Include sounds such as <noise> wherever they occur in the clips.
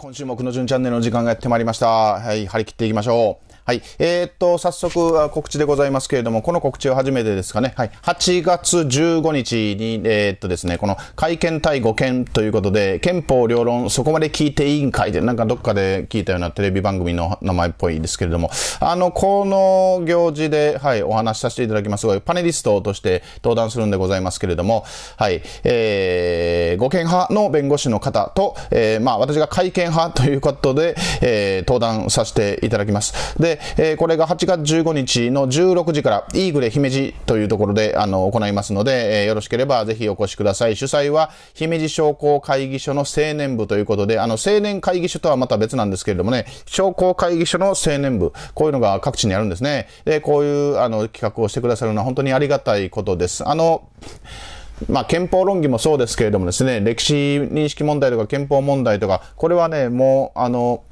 今週もくのんチャンネルの時間がやってまいりました。はい、張り切っていきましょう。はい。えー、っと、早速、告知でございますけれども、この告知は初めてですかね。はい。8月15日に、えー、っとですね、この、改憲対護憲ということで、憲法両論、そこまで聞いていいんかいで、なんかどっかで聞いたようなテレビ番組の名前っぽいですけれども、あの、この行事で、はい、お話しさせていただきますパネリストとして登壇するんでございますけれども、はい。えー、護憲派の弁護士の方と、えー、まあ、私が改憲派ということで、えー、登壇させていただきます。で、えー、これが8月15日の16時から、イーグレ姫路というところで、あの、行いますので、えー、よろしければぜひお越しください。主催は、姫路商工会議所の青年部ということで、あの、青年会議所とはまた別なんですけれどもね、商工会議所の青年部、こういうのが各地にあるんですね。で、こういう、あの、企画をしてくださるのは本当にありがたいことです。あの、まあ、憲法論議もそうですけれどもですね、歴史認識問題とか憲法問題とか、これはね、もう、あの、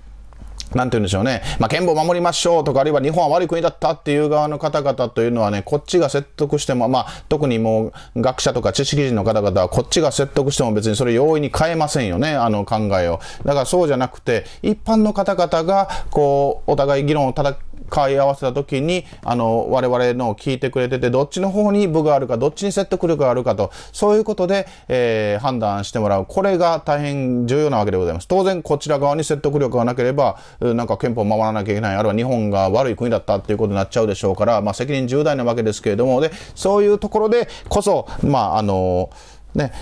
なんて言うんでしょうね。まあ、憲法を守りましょうとか、あるいは日本は悪い国だったっていう側の方々というのはね、こっちが説得しても、まあ、特にもう学者とか知識人の方々は、こっちが説得しても別にそれ容易に変えませんよね、あの考えを。だからそうじゃなくて、一般の方々が、こう、お互い議論をただ買い合わせた時に、あの、我々の聞いてくれてて、どっちの方に部があるか、どっちに説得力があるかと、そういうことで、えー、判断してもらう。これが大変重要なわけでございます。当然、こちら側に説得力がなければ、なんか憲法を守らなきゃいけない、あるいは日本が悪い国だったっていうことになっちゃうでしょうから、まあ、責任重大なわけですけれども、で、そういうところでこそ、まあ、あの、ね、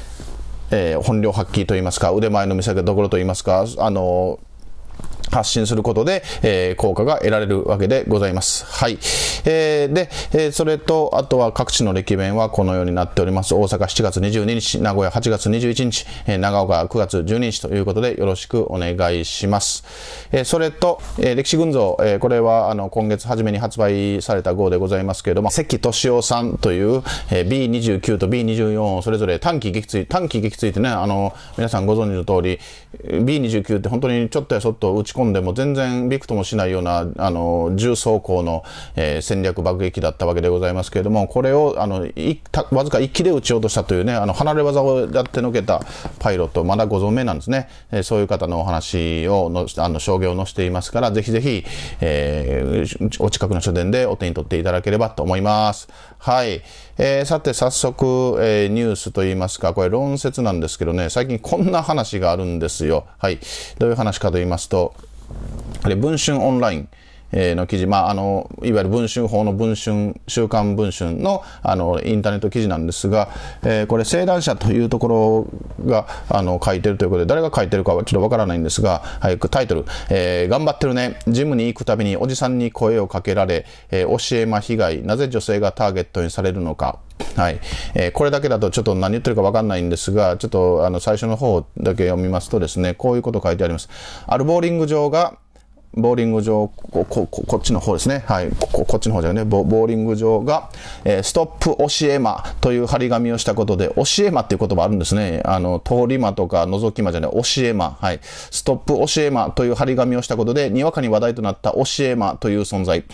えー、本領発揮といいますか、腕前の見せ所といいますか、あの、発信することで、えー、効果が得られるわけでございます。はい。えー、で、えー、それと、あとは各地の歴弁はこのようになっております。大阪7月22日、名古屋8月21日、えー、長岡9月12日ということでよろしくお願いします。えー、それと、えー、歴史群像、えー、これはあの今月初めに発売された号でございますけれども、関俊夫さんという、えー、B29 と B24 をそれぞれ短期撃墜、短期撃墜ってね、あの、皆さんご存知の通り、B29 って本当にちょっとやそっと打ち込ん本でも全然びくともしないような、あの、重装甲の、えー、戦略爆撃だったわけでございますけれども、これを、あの、いたわずか1機で撃ち落としたというね、あの、離れ技をやってのけたパイロット、まだご存命なんですね。えー、そういう方のお話をの、あの、証言を載せていますから、ぜひぜひ、えー、お近くの書店でお手に取っていただければと思います。はい。えー、さて、早速、えー、ニュースといいますか、これ論説なんですけどね、最近こんな話があるんですよ。はい。どういう話かと言いますと、で、文春オンライン。の記事、まあ、あの、いわゆる文春法の文春、週刊文春の、あの、インターネット記事なんですが、えー、これ、正談者というところが、あの、書いてるということで、誰が書いてるかはちょっとわからないんですが、はい、タイトル、えー、頑張ってるね。ジムに行くたびにおじさんに声をかけられ、えー、教え魔被害、なぜ女性がターゲットにされるのか。はい。えー、これだけだとちょっと何言ってるかわかんないんですが、ちょっとあの最初の方だけ読みますとですね、こういうこと書いてあります。あるボーリング場が、ボーリング場、こここっちの方ですね。はい。ここっちの方じゃねボ、ボーリング場が、えー、ストップ押え間という張り紙をしたことで、押え間っていう言葉あるんですね。あの、通り間とか覗き間じゃない、教え間。はい。ストップ押え間という張り紙をしたことで、にわかに話題となった押え間という存在。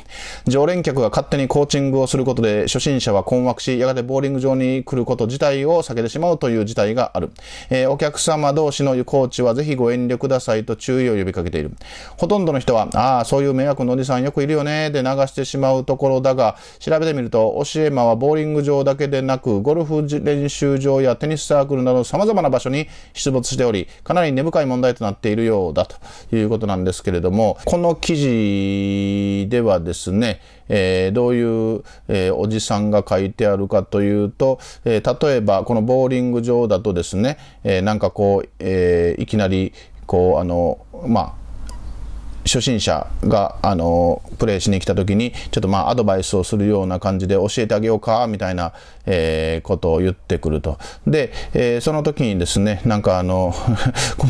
常連客が勝手にコーチングをすることで、初心者は困惑し、やがてボーリング場に来ること自体を避けてしまうという事態がある。えー、お客様同士のコーチはぜひご遠慮くださいと注意を呼びかけている。ほとんどの人しは、ああ、そういう迷惑のおじさんよくいるよね、で流してしまうところだが、調べてみると、教え間はボーリング場だけでなく、ゴルフ練習場やテニスサークルなど様々な場所に出没しており、かなり根深い問題となっているようだということなんですけれども、この記事ではですね、えー、どういう、えー、おじさんが書いてあるかというと、えー、例えばこのボーリング場だとですね、えなんかこう、えいきなりこうあのまあ初心者が、あのプレイしに来た時にちょっとまあアドバイスをするような感じで教えてあげようかみたいな、えー、ことを言ってくるとで、えー、その時にですねなんかあの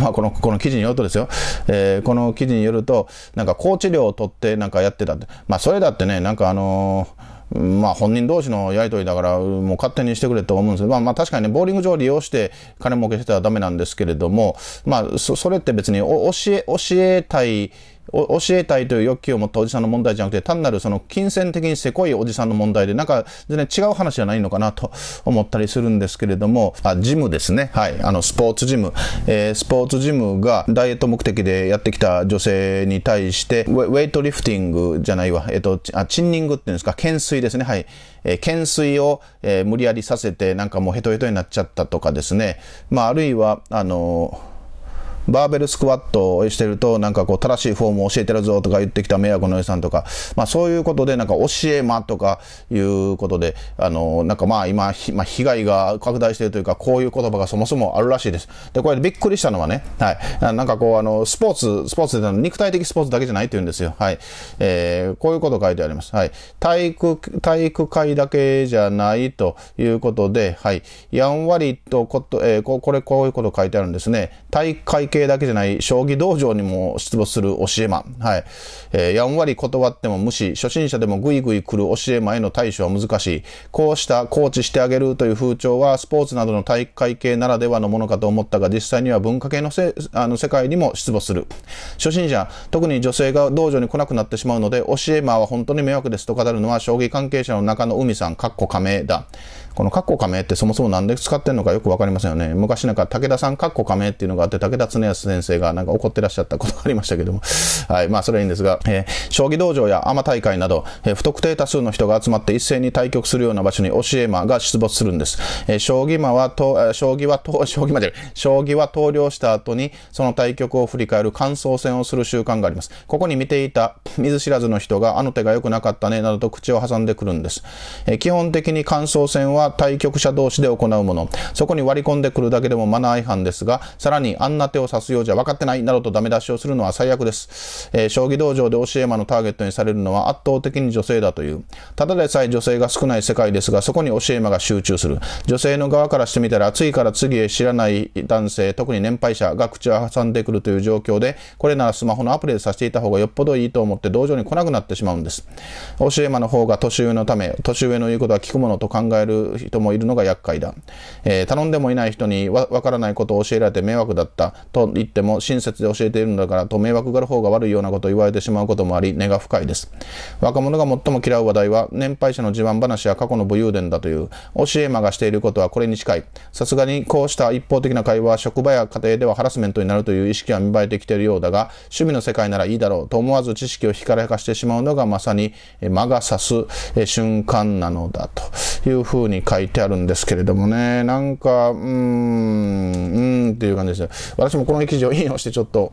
まあ <laughs> このこの記事によるとですよ、えー、この記事によるとなんか高知料を取ってなんかやってたってまあそれだってねなんかあのまあ本人同士のやりとりだから、もう勝手にしてくれと思うんですけど、まあまあ確かにね、ボーリング場を利用して金儲けしてたらダメなんですけれども、まあそれって別に教え、教えたい教えたいという欲求を持ったおじさんの問題じゃなくて、単なるその金銭的にせこいおじさんの問題で、なんか全然違う話じゃないのかなと思ったりするんですけれども、あ、ジムですね。はい。あの、スポーツジム。えー、スポーツジムがダイエット目的でやってきた女性に対して、ウェイトリフティングじゃないわ。えっ、ー、と、あ、チンニングっていうんですか、懸垂ですね。はい。えー、懸垂を、えー、無理やりさせて、なんかもうヘトヘトになっちゃったとかですね。まあ、あるいは、あのーバーベルスクワットをしてると、なんかこう、正しいフォームを教えてるぞとか言ってきた迷惑のおじさんとか、まあそういうことで、なんか教え間とかいうことで、あの、なんかまあ今、まあ、被害が拡大しているというか、こういう言葉がそもそもあるらしいです。で、これびっくりしたのはね、はい、なんかこう、あの、スポーツ、スポーツで肉体的スポーツだけじゃないって言うんですよ。はい。えー、こういうこと書いてあります。はい。体育、体育会だけじゃないということで、はい。やんわりとこと、えー、これこういうこと書いてあるんですね。体育会系だけじゃない、将棋道場にも出没する教えン。はい。えー、やんわり断っても無視、初心者でもぐいぐい来る教えンへの対処は難しい。こうした、コーチしてあげるという風潮は、スポーツなどの体育会系ならではのものかと思ったが、実際には文化系のせあの世界にも出没する。初心者、特に女性が道場に来なくなってしまうので、教えンは本当に迷惑ですと語るのは、将棋関係者の中の海さん、かっこ仮名だ。このカッコ仮名ってそもそも何で使ってんのかよくわかりませんよね。昔なんか武田さんカッコ仮名っていうのがあって、武田恒康先生がなんか怒ってらっしゃったことがありましたけども。<laughs> はい。まあそれはいいんですが、えー、将棋道場やアマ大会など、えー、不特定多数の人が集まって一斉に対局するような場所に教え魔が出没するんです。えー、将棋魔はと、将棋はと、<laughs> 将棋魔じゃない、将棋は投了した後に、その対局を振り返る感想戦をする習慣があります。ここに見ていた見ず知らずの人が、あの手が良くなかったね、などと口を挟んでくるんです。えー、基本的に感想戦はは対局者同士で行うもの。そこに割り込んでくるだけでもマナー違反ですが、さらにあんな手を指すようじゃ分かってないなどとダメ出しをするのは最悪です。えー、将棋道場で教え魔のターゲットにされるのは圧倒的に女性だという。ただでさえ女性が少ない世界ですが、そこに教え魔が集中する。女性の側からしてみたら、次から次へ知らない男性、特に年配者が口を挟んでくるという状況で、これならスマホのアプリでさせていた方がよっぽどいいと思って道場に来なくなってしまうんです。教え魔の方が年上のため、年上の言うことは聞くものと考える人もいるのが厄介だ。えー、頼んでもいない人にわからないことを教えられて迷惑だったと言っても親切で教えているんだからと迷惑がる方が悪いようなことを言われてしまうこともあり根が深いです。若者が最も嫌う話題は年配者の自慢話や過去の武勇伝だという教え魔がしていることはこれに近い。さすがにこうした一方的な会話は職場や家庭ではハラスメントになるという意識は芽生えてきているようだが趣味の世界ならいいだろうと思わず知識をひからかしてしまうのがまさに魔が差す瞬間なのだというふうに書いてあるんですけれどもね、なんか、うーん、うーんっていう感じですね。私もこの記事を引用してちょっと、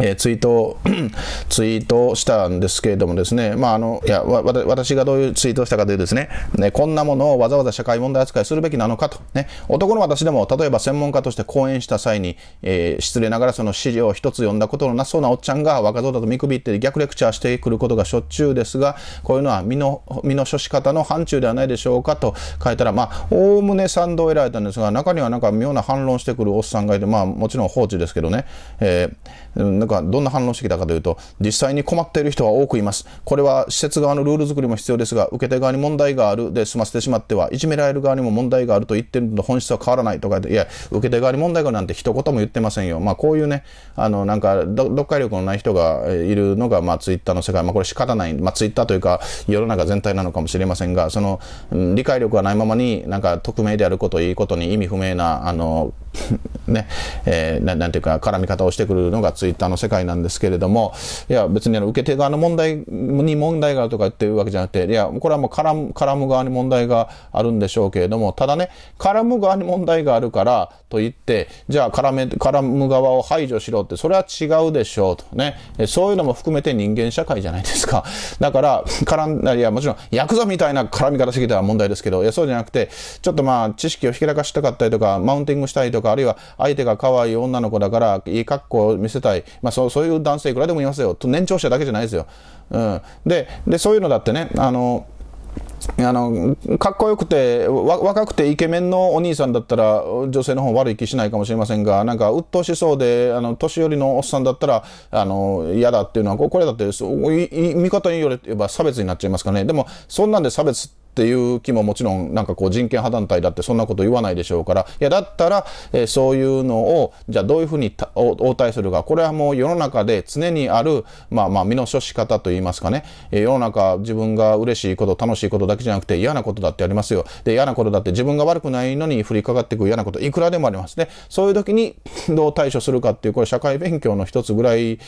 えー、ツイート、<clears throat> ツイートしたんですけれどもですね、まあ、あの、いや、私がどういうツイートをしたかというとですね、ね、こんなものをわざわざ社会問題扱いするべきなのかと、ね、男の私でも、例えば専門家として講演した際に、えー、失礼ながらその資料を一つ読んだことのなそうなおっちゃんが若造だと見くびって逆レクチャーしてくることがしょっちゅうですが、こういうのは身の、身の処し方の範疇ではないでしょうかと書いたら、まあ、おおむね賛同を得られたんですが、中にはなんか妙な反論してくるおっさんがいて、まあ、もちろん放置ですけどね、えーくどんな反応してきたかというと、実際に困っている人は多くいます。これは施設側のルール作りも必要ですが、受け手側に問題があるで済ませてしまっては、いじめられる側にも問題があると言ってるのと本質は変わらないとかいや、受け手側に問題があるなんて一言も言ってませんよ。まあ、こういうね、あの、なんか、読解力のない人がいるのが、まあ、ツイッターの世界、まあ、これ仕方ない、まあ、ツイッターというか、世の中全体なのかもしれませんが、その、うん、理解力がないままに、なんか、匿名であること、いいことに意味不明な、あの、<laughs> ね、えー、なんていうか、絡み方をしてくるのがツイッターの世界なんですけれども、いや、別にあの、受け手側の問題に問題があるとかっていうわけじゃなくて、いや、これはもう絡む、絡む側に問題があるんでしょうけれども、ただね、絡む側に問題があるからといって、じゃあ絡め、絡む側を排除しろって、それは違うでしょうとね、そういうのも含めて人間社会じゃないですか。だから、絡んだり、いや、もちろん、ヤクザみたいな絡み方してきたら問題ですけど、いや、そうじゃなくて、ちょっとまあ、知識をひけらかしたかったりとか、マウンティングしたりとか、か、あるいは相手が可愛い女の子だから、いい格好を見せたい。まあ、そうそういう男性いくらでもいますよ。年長者だけじゃないですよ。うん。で、でそういうのだってね、あの、あのかっこよくて若くてイケメンのお兄さんだったら女性の方悪い気しないかもしれませんがなんか鬱陶しそうであの年寄りのおっさんだったらあの嫌だっていうのはこれだって見方によれば差別になっちゃいますかねでもそんなんで差別ってっていう気ももちろんなんかこう人権派団体だってそんなこと言わないでしょうから、いやだったら、えー、そういうのを、じゃあどういうふうに応対するか、これはもう世の中で常にある、まあまあ身の処し方といいますかね、えー、世の中自分が嬉しいこと、楽しいことだけじゃなくて嫌なことだってありますよ。で、嫌なことだって自分が悪くないのに降りかかってくる嫌なこと、いくらでもありますね。そういう時にどう対処するかっていう、これ社会勉強の一つぐらい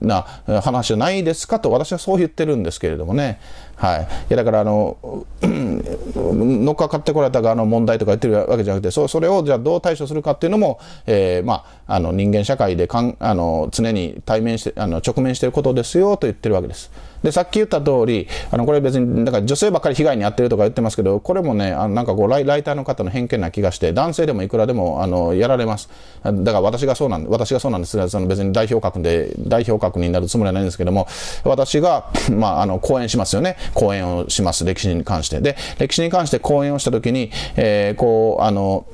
な話じゃないですかと私はそう言ってるんですけれどもね。はい、いやだからあの乗っかかってこられた側の問題とか言ってるわけじゃなくてそそれをじゃあどう対処するかっていうのも、えーまあ、あの人間社会でかんあの常に対面してあの直面していることですよと言ってるわけです。で、さっき言った通り、あの、これ別に、だから女性ばっかり被害に遭ってるとか言ってますけど、これもね、あのなんかこうライ、ライターの方の偏見な気がして、男性でもいくらでも、あの、やられます。だから私がそうなん、私がそうなんですが、その別に代表格で、代表格になるつもりはないんですけども、私が、<clears throat> まあ、あの、講演しますよね。講演をします。歴史に関して。で、歴史に関して講演をしたときに、えー、こう、あの、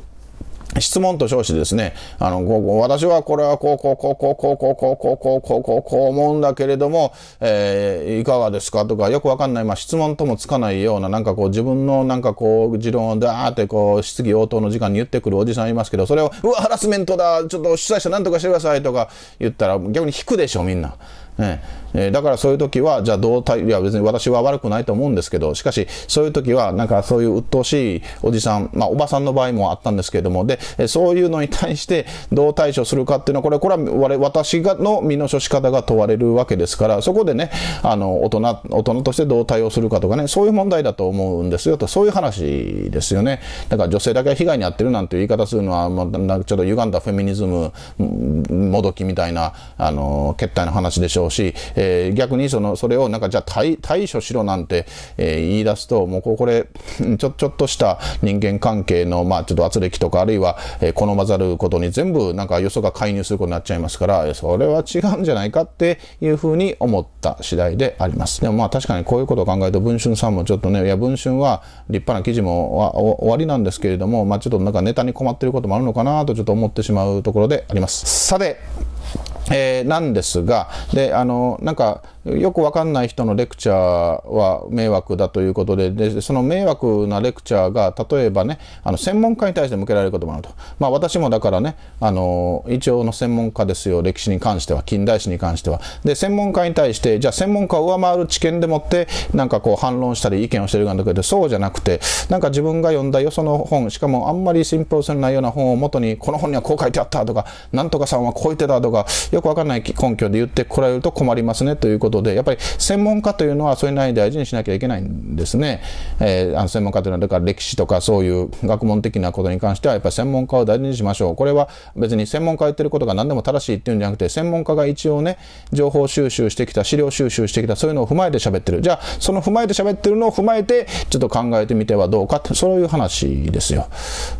質問と称してですね、あの、私はこれはこうこうこうこうこうこうこうこうこうこうこうこう思うんだけれども、えー、いかがですかとかよくわかんない、まあ質問ともつかないような、なんかこう自分のなんかこう持論をダーってこう質疑応答の時間に言ってくるおじさんいますけど、それを、うわ、ハラスメントだちょっと主催者なんとかしてくださいとか言ったら逆に引くでしょ、みんな。ねえだからそういう時は、じゃあどう対、いや別に私は悪くないと思うんですけど、しかしそういう時は、なんかそういう鬱陶しいおじさん、まあおばさんの場合もあったんですけれども、で、そういうのに対してどう対処するかっていうのは、これ、これは我私がの身の処し方が問われるわけですから、そこでね、あの、大人、大人としてどう対応するかとかね、そういう問題だと思うんですよと、そういう話ですよね。だから女性だけが被害に遭ってるなんて言い方するのは、まあ、ちょっと歪んだフェミニズム、もどきみたいな、あの、決体の話でしょうょうし、えー、逆にその、それをなんかじゃあ対対処しろなんて、えー、言い出すと、もうこれ、ちょ、ちょっとした人間関係の、まあちょっと圧力とか、あるいは、え好まざることに全部なんかよそが介入することになっちゃいますから、それは違うんじゃないかっていうふうに思った次第であります。でもまあ確かにこういうことを考えると、文春さんもちょっとね、いや、文春は立派な記事もは終わりなんですけれども、まあちょっとなんかネタに困っていることもあるのかなとちょっと思ってしまうところであります。さて、えー、なんですが、で、あの、なんか、よくわかんない人のレクチャーは迷惑だということで、でその迷惑なレクチャーが、例えばね、あの専門家に対して向けられることもあると。まあ私もだからね、あの、一応の専門家ですよ、歴史に関しては、近代史に関しては。で、専門家に対して、じゃあ専門家を上回る知見でもって、なんかこう反論したり意見をしてるんだけど、そうじゃなくて、なんか自分が読んだよその本、しかもあんまり信憑性のないような本を元に、この本にはこう書いてあったとか、なんとかさんはこう言ってたとか、よくわかんない根拠で言ってこられると困りますねということことで、やっぱり専門家というのはそれなりに大事にしなきゃいけないんですね。えー、あの専門家というのは、だから歴史とかそういう学問的なことに関しては、やっぱり専門家を大事にしましょう。これは別に専門家が言ってることが何でも正しいっていうんじゃなくて、専門家が一応ね、情報収集してきた、資料収集してきた、そういうのを踏まえて喋ってる。じゃあ、その踏まえて喋ってるのを踏まえて、ちょっと考えてみてはどうかって、そういう話ですよ。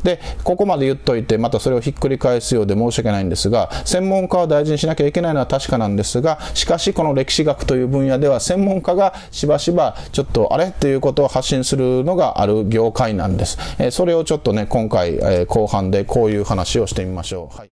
で、ここまで言っといて、またそれをひっくり返すようで申し訳ないんですが、専門家を大事にしなきゃいけないのは確かなんですが、しかしこの歴史学という分野では専門家がしばしばちょっとあれということを発信するのがある業界なんです。えそれをちょっとね、今回、え後半でこういう話をしてみましょう。はい